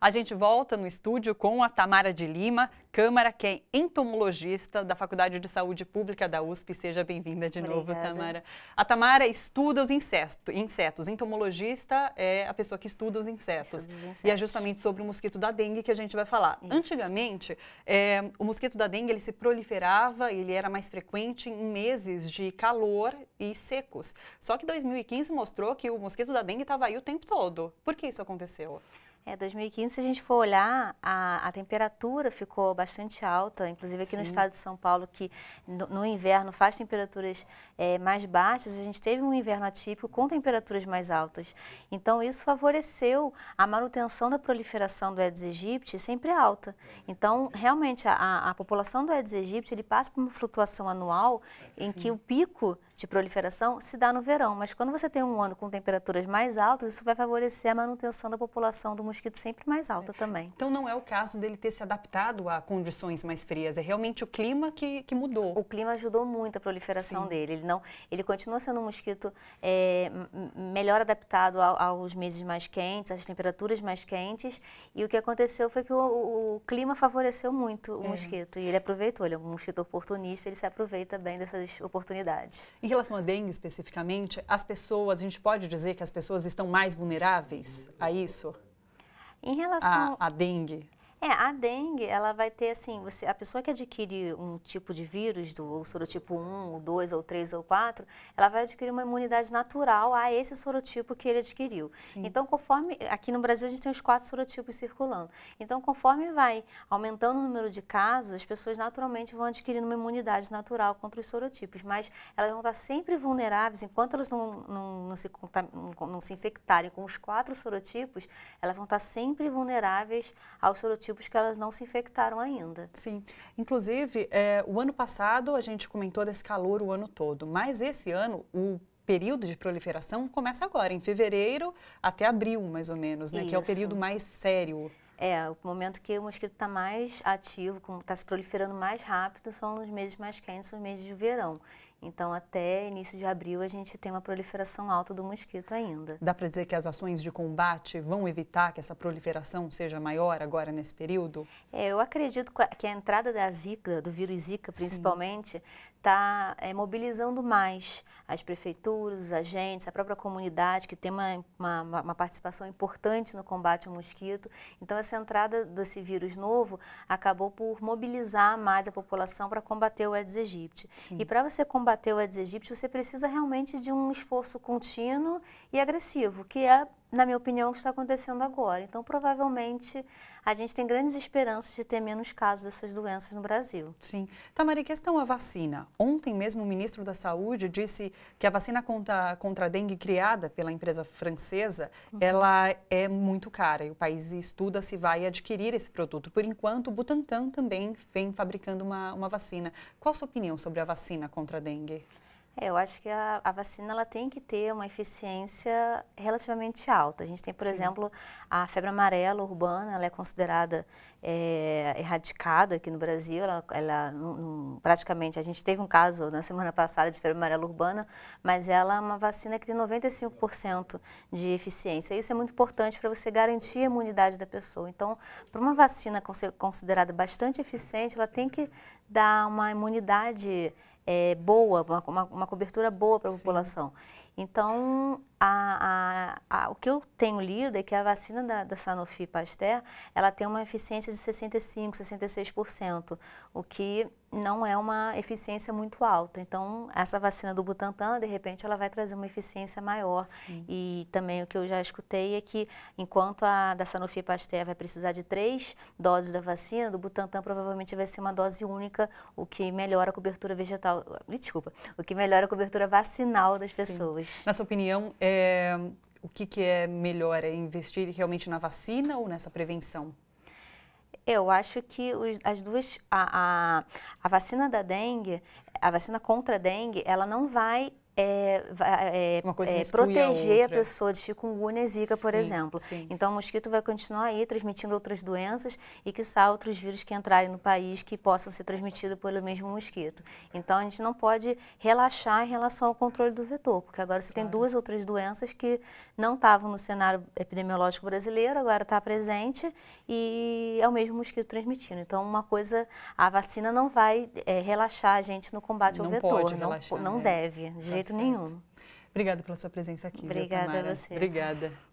A gente volta no estúdio com a Tamara de Lima, Câmara, que é entomologista da Faculdade de Saúde Pública da USP. Seja bem-vinda de Obrigada. novo, Tamara. A Tamara estuda os insetos, insetos. Entomologista é a pessoa que estuda os insetos. insetos. E é justamente sobre o mosquito da dengue que a gente vai falar. Isso. Antigamente, é, o mosquito da dengue ele se proliferava, ele era mais frequente em meses de calor e secos. Só que 2015 mostrou que o mosquito da dengue estava aí o tempo todo. Por que isso aconteceu? É, 2015, se a gente for olhar, a, a temperatura ficou bastante alta, inclusive aqui Sim. no estado de São Paulo, que no, no inverno faz temperaturas é, mais baixas, a gente teve um inverno atípico com temperaturas mais altas. Então, isso favoreceu a manutenção da proliferação do Aedes aegypti sempre alta. Então, realmente, a, a população do Aedes aegypti ele passa por uma flutuação anual Sim. em que o pico de proliferação se dá no verão, mas quando você tem um ano com temperaturas mais altas, isso vai favorecer a manutenção da população do mosquito sempre mais alta é. também. Então não é o caso dele ter se adaptado a condições mais frias, é realmente o clima que, que mudou. O clima ajudou muito a proliferação Sim. dele. Ele não, ele continua sendo um mosquito é, melhor adaptado a, aos meses mais quentes, às temperaturas mais quentes. E o que aconteceu foi que o, o, clima favoreceu muito o é. mosquito e ele aproveitou. Ele é um mosquito oportunista, ele se aproveita bem dessas oportunidades. E relação à dengue especificamente, as pessoas, a gente pode dizer que as pessoas estão mais vulneráveis a isso? Em relação à dengue. É, a dengue, ela vai ter assim, você, a pessoa que adquire um tipo de vírus, do ou sorotipo 1, ou 2, ou 3, ou 4, ela vai adquirir uma imunidade natural a esse sorotipo que ele adquiriu. Sim. Então, conforme, aqui no Brasil a gente tem os quatro sorotipos circulando. Então, conforme vai aumentando o número de casos, as pessoas naturalmente vão adquirindo uma imunidade natural contra os sorotipos, mas elas vão estar sempre vulneráveis, enquanto elas não, não, não, se, não, não se infectarem com os quatro sorotipos, elas vão estar sempre vulneráveis aos sorotipos positivos que elas não se infectaram ainda. Sim. Inclusive, é, o ano passado a gente comentou desse calor o ano todo, mas esse ano o período de proliferação começa agora, em fevereiro até abril, mais ou menos, né? Isso. Que é o período mais sério. É, o momento que o mosquito está mais ativo, está se proliferando mais rápido, são os meses mais quentes, os meses de verão. Então, até início de abril, a gente tem uma proliferação alta do mosquito ainda. Dá para dizer que as ações de combate vão evitar que essa proliferação seja maior agora nesse período? É, eu acredito que a entrada da Zika, do vírus Zika principalmente, está é, mobilizando mais as prefeituras, os agentes, a própria comunidade, que tem uma, uma, uma participação importante no combate ao mosquito. Então, essa entrada desse vírus novo acabou por mobilizar mais a população para combater o Aedes aegypti. Sim. E para você combater combater o Aedes aegypti, você precisa realmente de um esforço contínuo e agressivo, que é na minha opinião, o que está acontecendo agora. Então, provavelmente, a gente tem grandes esperanças de ter menos casos dessas doenças no Brasil. Sim. Tamara, questão à vacina, ontem mesmo o ministro da Saúde disse que a vacina contra, contra a dengue criada pela empresa francesa, uhum. ela é muito cara e o país estuda se vai adquirir esse produto. Por enquanto, o Butantan também vem fabricando uma, uma vacina. Qual a sua opinião sobre a vacina contra a dengue? É, eu acho que a, a, vacina ela tem que ter uma eficiência relativamente alta. A gente tem, por Sim. exemplo, a febre amarela urbana, ela é considerada é, erradicada aqui no Brasil. Ela, ela num, praticamente, a gente teve um caso na semana passada de febre amarela urbana, mas ela é uma vacina que tem 95% de eficiência. Isso é muito importante para você garantir a imunidade da pessoa. Então, para uma vacina considerada bastante eficiente, ela tem que dar uma imunidade é, boa, uma, uma cobertura boa para a população. Então, a, que eu tenho lido é que a vacina da, da Sanofi Pasteur, ela tem uma eficiência de 65, 66%, o que não é uma eficiência muito alta. Então, essa vacina do Butantan, de repente, ela vai trazer uma eficiência maior. Sim. E também o que eu já escutei é que, enquanto a da Sanofi Pasteur vai precisar de três doses da vacina, do Butantan provavelmente vai ser uma dose única, o que melhora a cobertura vegetal, desculpa, o que melhora a cobertura vacinal das Sim. pessoas. Na sua opinião, é, o que, que é melhor? É investir realmente na vacina ou nessa prevenção? Eu acho que os, as duas, a, a, a, vacina da dengue, a vacina contra a dengue, ela não vai é, é, é, proteger a, a, pessoa de chikungunya e zika, sim, por exemplo. Sim. Então, o mosquito vai continuar aí transmitindo outras doenças e, quiçá, outros vírus que entrarem no país que possam ser transmitidos pelo mesmo mosquito. Então, a gente não pode relaxar em relação ao controle do vetor, porque agora você claro. tem duas outras doenças que não estavam no cenário epidemiológico brasileiro, agora está presente e é o mesmo mosquito transmitindo. Então, uma coisa, a vacina não vai é, relaxar a gente no combate não ao vetor, não, pode não né? deve, de jeito jeito nenhum. Obrigada pela sua presença aqui. Obrigada viu, a você. Obrigada.